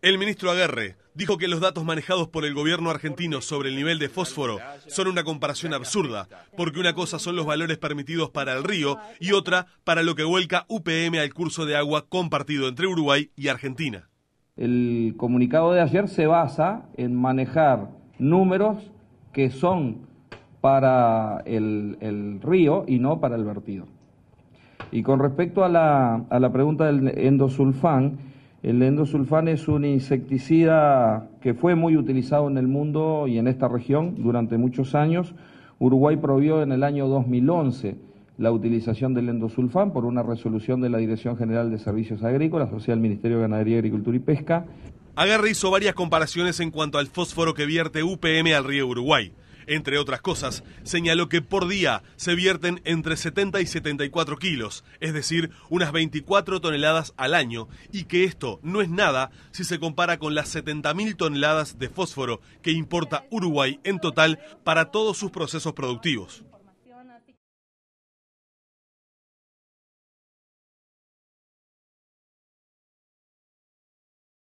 El ministro Aguerre dijo que los datos manejados por el gobierno argentino sobre el nivel de fósforo son una comparación absurda, porque una cosa son los valores permitidos para el río y otra para lo que vuelca UPM al curso de agua compartido entre Uruguay y Argentina. El comunicado de ayer se basa en manejar números que son para el, río y no para el vertido. Y con respecto a la, a la pregunta del endosulfán, el endosulfán es un insecticida que fue muy utilizado en el mundo y en esta región durante muchos años. Uruguay prohibió en el año 2011 la utilización del endosulfán por una resolución de la Dirección General de Servicios Agrícolas, o sea, Ministerio de Ganadería, Agricultura y Pesca. Agarre hizo varias comparaciones en cuanto al fósforo que vierte UPM al río Uruguay. Entre otras cosas, señaló que por día se vierten entre 70 y 74 kilos, es decir, unas 24 toneladas al año, y que esto no es nada si se compara con las 70.000 toneladas de fósforo que importa Uruguay en total para todos sus procesos productivos.